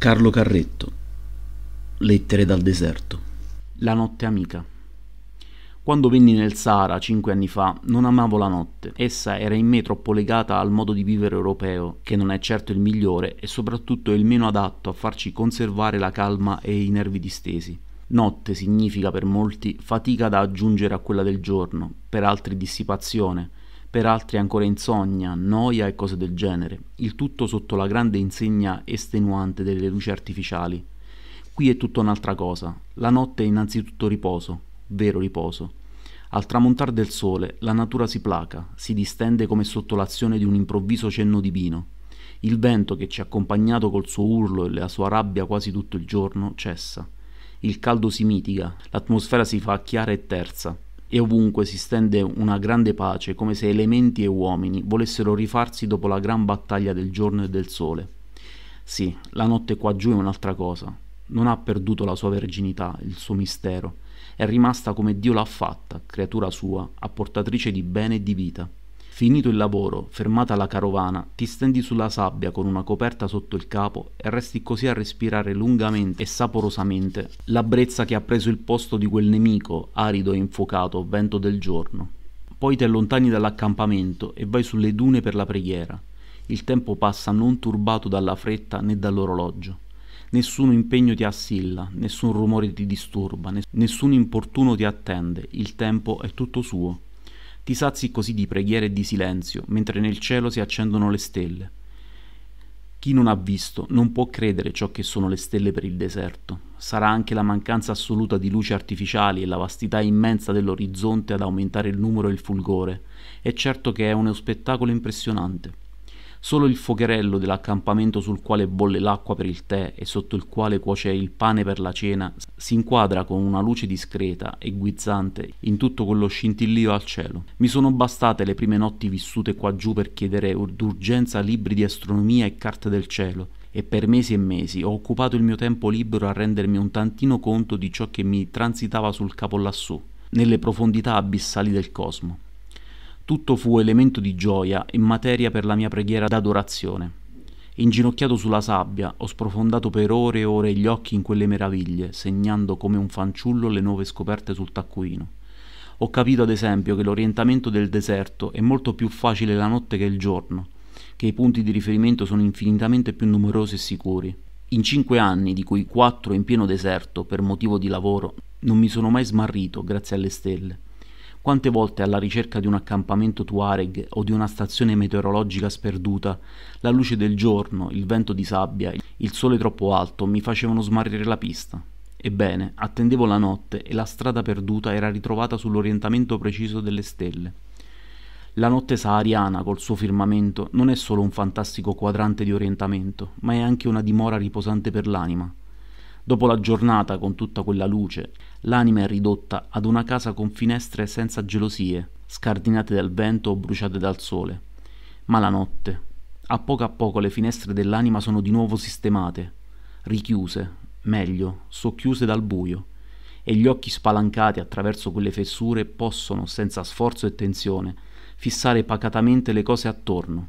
Carlo Carretto Lettere dal deserto La notte amica quando venni nel Sahara cinque anni fa, non amavo la notte. Essa era in me troppo legata al modo di vivere europeo, che non è certo il migliore e soprattutto il meno adatto a farci conservare la calma e i nervi distesi. Notte significa per molti fatica da aggiungere a quella del giorno, per altri dissipazione, per altri ancora insonnia, noia e cose del genere, il tutto sotto la grande insegna estenuante delle luci artificiali. Qui è tutta un'altra cosa. La notte è innanzitutto riposo, vero riposo. Al tramontar del sole la natura si placa, si distende come sotto l'azione di un improvviso cenno divino. Il vento che ci ha accompagnato col suo urlo e la sua rabbia quasi tutto il giorno cessa. Il caldo si mitiga, l'atmosfera si fa chiara e terza e ovunque si stende una grande pace, come se elementi e uomini volessero rifarsi dopo la gran battaglia del giorno e del sole. Sì, la notte qua giù è un'altra cosa. Non ha perduto la sua verginità, il suo mistero. È rimasta come Dio l'ha fatta, creatura sua, apportatrice di bene e di vita. Finito il lavoro, fermata la carovana, ti stendi sulla sabbia con una coperta sotto il capo e resti così a respirare lungamente e saporosamente la brezza che ha preso il posto di quel nemico, arido e infuocato, vento del giorno. Poi ti allontani dall'accampamento e vai sulle dune per la preghiera. Il tempo passa non turbato dalla fretta né dall'orologio. Nessun impegno ti assilla, nessun rumore ti disturba, ness- nessun importuno ti attende, il tempo è tutto suo. Ti sazi così di preghiera e di silenzio, mentre nel cielo si accendono le stelle. Chi non ha visto non può credere ciò che sono le stelle per il deserto. Sarà anche la mancanza assoluta di luci artificiali e la vastità immensa dell'orizzonte ad aumentare il numero e il fulgore. È certo che è uno spettacolo impressionante. Solo il focherello dell'accampamento sul quale bolle l'acqua per il tè e sotto il quale cuoce il pane per la cena si inquadra con una luce discreta e guizzante in tutto quello scintillio al cielo. Mi sono bastate le prime notti vissute qua giù per chiedere d'urgenza libri di astronomia e carte del cielo, e per mesi e mesi ho occupato il mio tempo libero a rendermi un tantino conto di ciò che mi transitava sul capo lassù, nelle profondità abissali del cosmo. Tutto fu elemento di gioia e materia per la mia preghiera d'adorazione. Inginocchiato sulla sabbia, ho sprofondato per ore e ore gli occhi in quelle meraviglie, segnando come un fanciullo le nuove scoperte sul taccuino. Ho capito ad esempio che l'orientamento del deserto è molto più facile la notte che il giorno, che i punti di riferimento sono infinitamente più numerosi e sicuri. In cinque anni, di cui quattro in pieno deserto per motivo di lavoro, non mi sono mai smarrito grazie alle stelle. Quante volte alla ricerca di un accampamento Tuareg o di una stazione meteorologica sperduta, la luce del giorno, il vento di sabbia, il sole troppo alto mi facevano smarrire la pista. Ebbene, attendevo la notte e la strada perduta era ritrovata sull'orientamento preciso delle stelle. La notte sahariana, col suo firmamento, non è solo un fantastico quadrante di orientamento, ma è anche una dimora riposante per l'anima. Dopo la giornata con tutta quella luce, l'anima è ridotta ad una casa con finestre senza gelosie, scardinate dal vento o bruciate dal sole. Ma la notte, a poco a poco le finestre dell'anima sono di nuovo sistemate, richiuse, meglio, socchiuse dal buio, e gli occhi spalancati attraverso quelle fessure possono, senza sforzo e tensione, fissare pacatamente le cose attorno.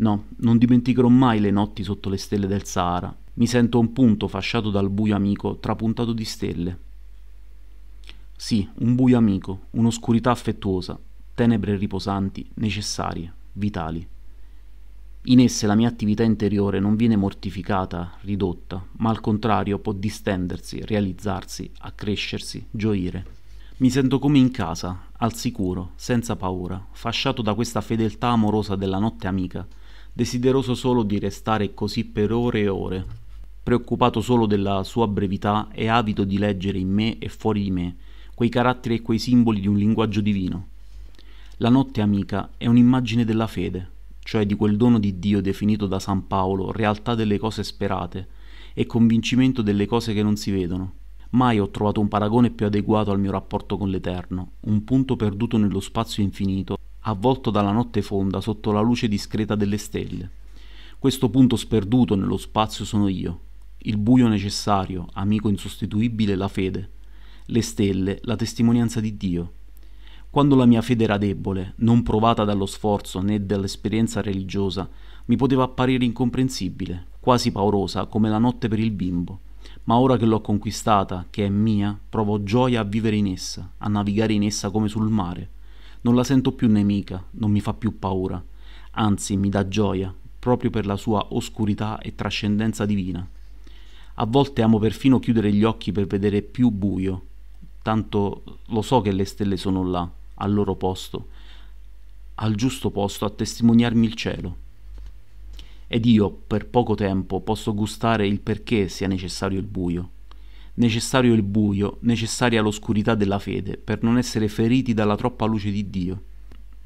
No, non dimenticherò mai le notti sotto le stelle del Sahara, mi sento un punto fasciato dal buio amico trapuntato di stelle. Sì, un buio amico, un'oscurità affettuosa, tenebre riposanti, necessarie, vitali. In esse la mia attività interiore non viene mortificata, ridotta, ma al contrario può distendersi, realizzarsi, accrescersi, gioire. Mi sento come in casa, al sicuro, senza paura, fasciato da questa fedeltà amorosa della notte amica, desideroso solo di restare così per ore e ore, preoccupato solo della sua brevità e avido di leggere in me e fuori di me quei caratteri e quei simboli di un linguaggio divino. La notte amica è un'immagine della fede, cioè di quel dono di Dio definito da San Paolo realtà delle cose sperate e convincimento delle cose che non si vedono. Mai ho trovato un paragone più adeguato al mio rapporto con l'Eterno, un punto perduto nello spazio infinito, avvolto dalla notte fonda sotto la luce discreta delle stelle. Questo punto sperduto nello spazio sono io, il buio necessario, amico insostituibile, la fede, le stelle, la testimonianza di Dio. Quando la mia fede era debole, non provata dallo sforzo né dall'esperienza religiosa, mi poteva apparire incomprensibile, quasi paurosa, come la notte per il bimbo. Ma ora che l'ho conquistata, che è mia, provo gioia a vivere in essa, a navigare in essa come sul mare. Non la sento più nemica, non mi fa più paura, anzi mi dà gioia, proprio per la sua oscurità e trascendenza divina. A volte amo perfino chiudere gli occhi per vedere più buio, tanto lo so che le stelle sono là, al loro posto, al giusto posto a testimoniarmi il cielo. Ed io, per poco tempo, posso gustare il perché sia necessario il buio. Necessario il buio, necessaria l'oscurità della fede, per non essere feriti dalla troppa luce di Dio.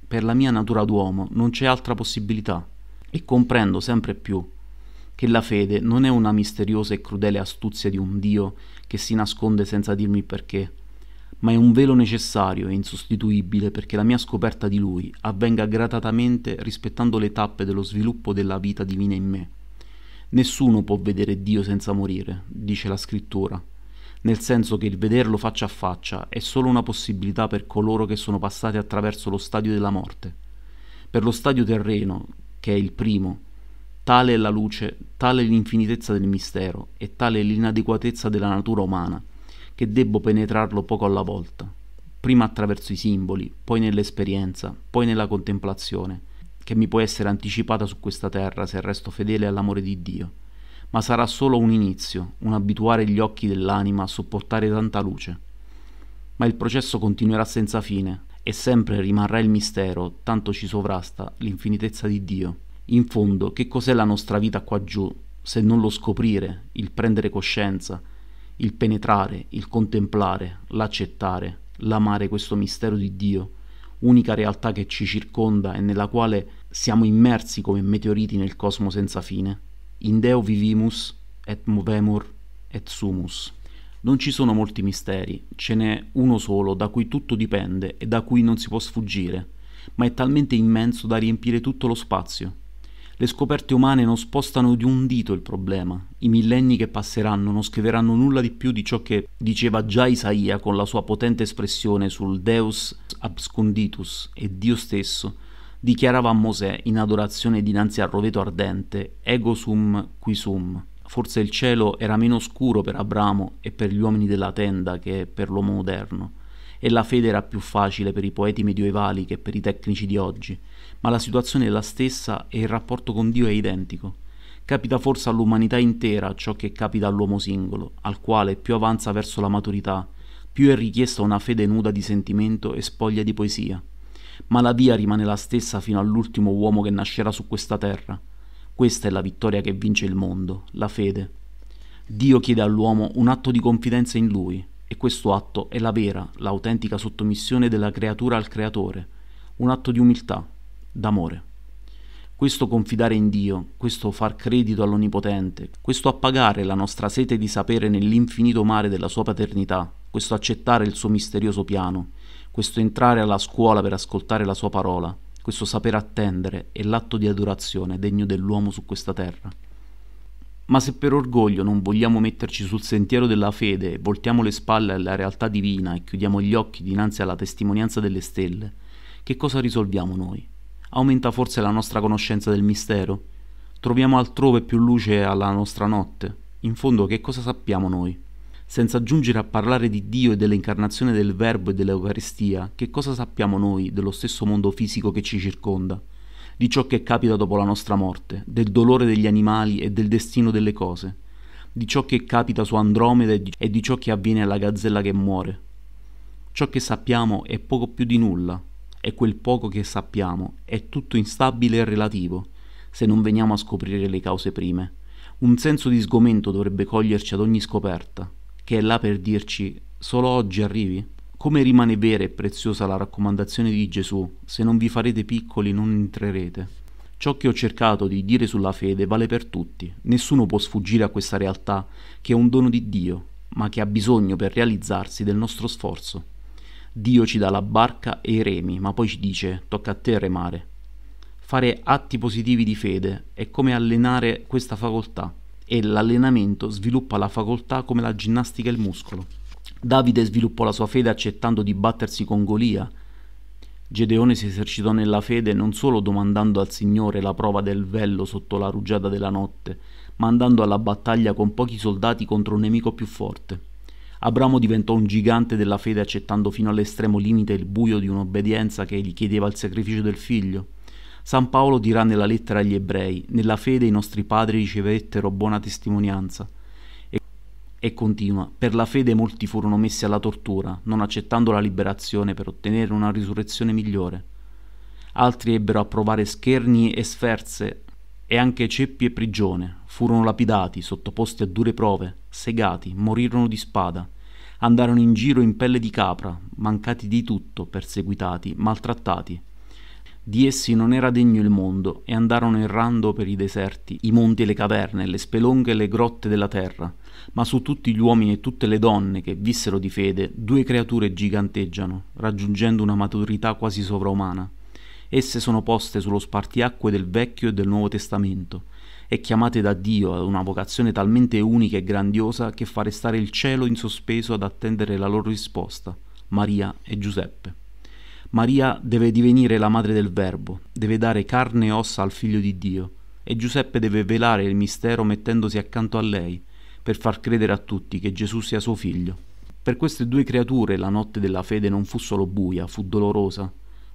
Per la mia natura d'uomo non c'è altra possibilità, e comprendo sempre più che la fede non è una misteriosa e crudele astuzia di un Dio che si nasconde senza dirmi perché, ma è un velo necessario e insostituibile perché la mia scoperta di Lui avvenga gratatamente rispettando le tappe dello sviluppo della vita divina in me. Nessuno può vedere Dio senza morire, dice la scrittura, nel senso che il vederlo faccia a faccia è solo una possibilità per coloro che sono passati attraverso lo stadio della morte. Per lo stadio terreno, che è il primo, Tale è la luce, tale è l'infinitezza del mistero e tale è l'inadeguatezza della natura umana, che debbo penetrarlo poco alla volta, prima attraverso i simboli, poi nell'esperienza, poi nella contemplazione, che mi può essere anticipata su questa terra se resto fedele all'amore di Dio, ma sarà solo un inizio, un abituare gli occhi dell'anima a sopportare tanta luce. Ma il processo continuerà senza fine, e sempre rimarrà il mistero, tanto ci sovrasta l'infinitezza di Dio in fondo che cos'è la nostra vita qua giù, se non lo scoprire, il prendere coscienza, il penetrare, il contemplare, l'accettare, l'amare questo mistero di Dio, unica realtà che ci circonda e nella quale siamo immersi come meteoriti nel cosmo senza fine. In Deo vivimus et movemur et sumus. Non ci sono molti misteri, ce n'è uno solo da cui tutto dipende e da cui non si può sfuggire, ma è talmente immenso da riempire tutto lo spazio. Le scoperte umane non spostano di un dito il problema. I millenni che passeranno non scriveranno nulla di più di ciò che diceva già Isaia con la sua potente espressione sul Deus absconditus e Dio stesso dichiarava a Mosè in adorazione dinanzi al roveto ardente ego sum qui sum. Forse il cielo era meno scuro per Abramo e per gli uomini della tenda che per l'uomo moderno, e la fede era più facile per i poeti medioevali che per i tecnici di oggi ma la situazione è la stessa e il rapporto con Dio è identico. Capita forse all'umanità intera ciò che capita all'uomo singolo, al quale più avanza verso la maturità, più è richiesta una fede nuda di sentimento e spoglia di poesia. Ma la via rimane la stessa fino all'ultimo uomo che nascerà su questa terra. Questa è la vittoria che vince il mondo, la fede. Dio chiede all'uomo un atto di confidenza in lui, e questo atto è la vera, l'autentica sottomissione della creatura al creatore, un atto di umiltà, d'amore. Questo confidare in Dio, questo far credito all'Onnipotente, questo appagare la nostra sete di sapere nell'infinito mare della sua paternità, questo accettare il suo misterioso piano, questo entrare alla scuola per ascoltare la sua parola, questo saper attendere è l'atto di adorazione degno dell'uomo su questa terra. Ma se per orgoglio non vogliamo metterci sul sentiero della fede e voltiamo le spalle alla realtà divina e chiudiamo gli occhi dinanzi alla testimonianza delle stelle, che cosa risolviamo noi? aumenta forse la nostra conoscenza del mistero. Troviamo altrove più luce alla nostra notte. In fondo che cosa sappiamo noi? Senza giungere a parlare di Dio e dell'incarnazione del Verbo e dell'Eucaristia, che cosa sappiamo noi dello stesso mondo fisico che ci circonda? Di ciò che capita dopo la nostra morte, del dolore degli animali e del destino delle cose? Di ciò che capita su Andromeda e di ciò che avviene alla gazzella che muore? Ciò che sappiamo è poco più di nulla, e quel poco che sappiamo è tutto instabile e relativo, se non veniamo a scoprire le cause prime. Un senso di sgomento dovrebbe coglierci ad ogni scoperta, che è là per dirci solo oggi arrivi? Come rimane vera e preziosa la raccomandazione di Gesù, se non vi farete piccoli non entrerete. Ciò che ho cercato di dire sulla fede vale per tutti, nessuno può sfuggire a questa realtà che è un dono di Dio, ma che ha bisogno per realizzarsi del nostro sforzo. Dio ci dà la barca e i remi, ma poi ci dice tocca a te remare. Fare atti positivi di fede è come allenare questa facoltà e l'allenamento sviluppa la facoltà come la ginnastica e il muscolo. Davide sviluppò la sua fede accettando di battersi con Golia. Gedeone si esercitò nella fede non solo domandando al Signore la prova del vello sotto la rugiada della notte, ma andando alla battaglia con pochi soldati contro un nemico più forte. Abramo diventò un gigante della fede accettando fino all'estremo limite il buio di un'obbedienza che gli chiedeva il sacrificio del figlio. San Paolo dirà nella lettera agli ebrei, nella fede i nostri padri ricevettero buona testimonianza. E, e continua, per la fede molti furono messi alla tortura, non accettando la liberazione per ottenere una risurrezione migliore. Altri ebbero a provare scherni e sferze e anche ceppi e prigione. Furono lapidati, sottoposti a dure prove, segati, morirono di spada andarono in giro in pelle di capra, mancati di tutto, perseguitati, maltrattati. Di essi non era degno il mondo e andarono errando per i deserti, i monti e le caverne, le spelonche e le grotte della terra. Ma su tutti gli uomini e tutte le donne che vissero di fede, due creature giganteggiano, raggiungendo una maturità quasi sovraumana. Esse sono poste sullo spartiacque del Vecchio e del Nuovo Testamento e chiamate da Dio ad una vocazione talmente unica e grandiosa che fa restare il cielo in sospeso ad attendere la loro risposta, Maria e Giuseppe. Maria deve divenire la madre del Verbo, deve dare carne e ossa al figlio di Dio, e Giuseppe deve velare il mistero mettendosi accanto a lei, per far credere a tutti che Gesù sia suo figlio. Per queste due creature la notte della fede non fu solo buia, fu dolorosa,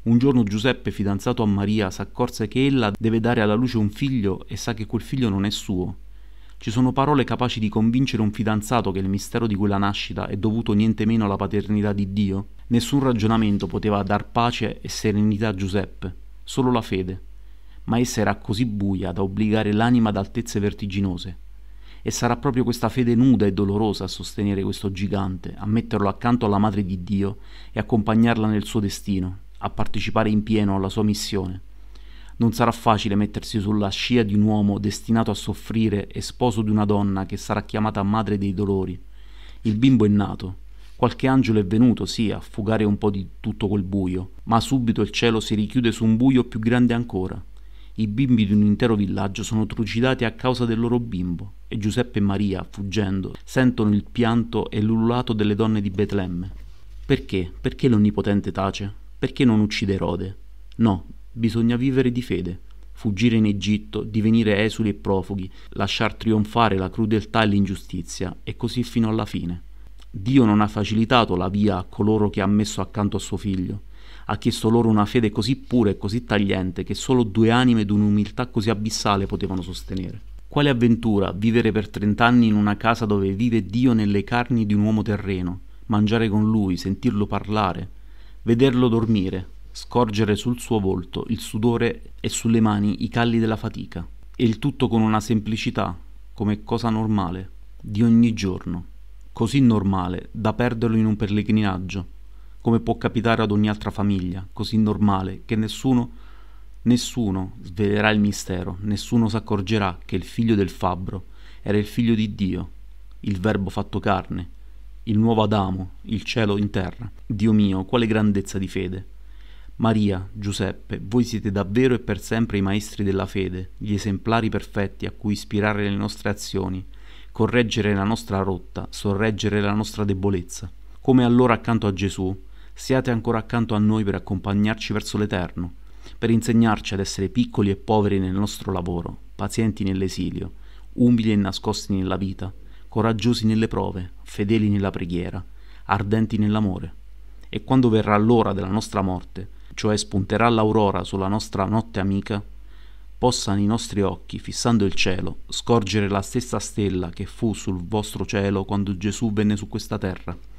un giorno Giuseppe, fidanzato a Maria, s'accorse che ella deve dare alla luce un figlio e sa che quel figlio non è suo. Ci sono parole capaci di convincere un fidanzato che il mistero di quella nascita è dovuto niente meno alla paternità di Dio. Nessun ragionamento poteva dar pace e serenità a Giuseppe, solo la fede. Ma essa era così buia da obbligare l'anima ad altezze vertiginose. E sarà proprio questa fede nuda e dolorosa a sostenere questo gigante, a metterlo accanto alla Madre di Dio e accompagnarla nel suo destino a partecipare in pieno alla sua missione. Non sarà facile mettersi sulla scia di un uomo destinato a soffrire e sposo di una donna che sarà chiamata madre dei dolori. Il bimbo è nato. Qualche angelo è venuto, sì, a fugare un po' di tutto quel buio, ma subito il cielo si richiude su un buio più grande ancora. I bimbi di un intero villaggio sono trucidati a causa del loro bimbo e Giuseppe e Maria, fuggendo, sentono il pianto e l'ululato delle donne di Betlemme. Perché? Perché l'Onnipotente tace? Perché non uccide Erode? No, bisogna vivere di fede, fuggire in Egitto, divenire esuli e profughi, lasciar trionfare la crudeltà e l'ingiustizia, e così fino alla fine. Dio non ha facilitato la via a coloro che ha messo accanto a suo figlio. Ha chiesto loro una fede così pura e così tagliente che solo due anime d'un'umiltà così abissale potevano sostenere. Quale avventura vivere per trent'anni in una casa dove vive Dio nelle carni di un uomo terreno, mangiare con lui, sentirlo parlare, vederlo dormire, scorgere sul suo volto il sudore e sulle mani i calli della fatica, e il tutto con una semplicità, come cosa normale, di ogni giorno, così normale da perderlo in un pellegrinaggio, come può capitare ad ogni altra famiglia, così normale che nessuno, nessuno svelerà il mistero, nessuno s'accorgerà che il figlio del fabbro era il figlio di Dio, il verbo fatto carne, il nuovo Adamo, il cielo in terra. Dio mio, quale grandezza di fede! Maria, Giuseppe, voi siete davvero e per sempre i maestri della fede, gli esemplari perfetti a cui ispirare le nostre azioni, correggere la nostra rotta, sorreggere la nostra debolezza. Come allora accanto a Gesù, siate ancora accanto a noi per accompagnarci verso l'Eterno, per insegnarci ad essere piccoli e poveri nel nostro lavoro, pazienti nell'esilio, umili e nascosti nella vita, coraggiosi nelle prove, fedeli nella preghiera, ardenti nell'amore. E quando verrà l'ora della nostra morte, cioè spunterà l'aurora sulla nostra notte amica, possano i nostri occhi, fissando il cielo, scorgere la stessa stella che fu sul vostro cielo quando Gesù venne su questa terra.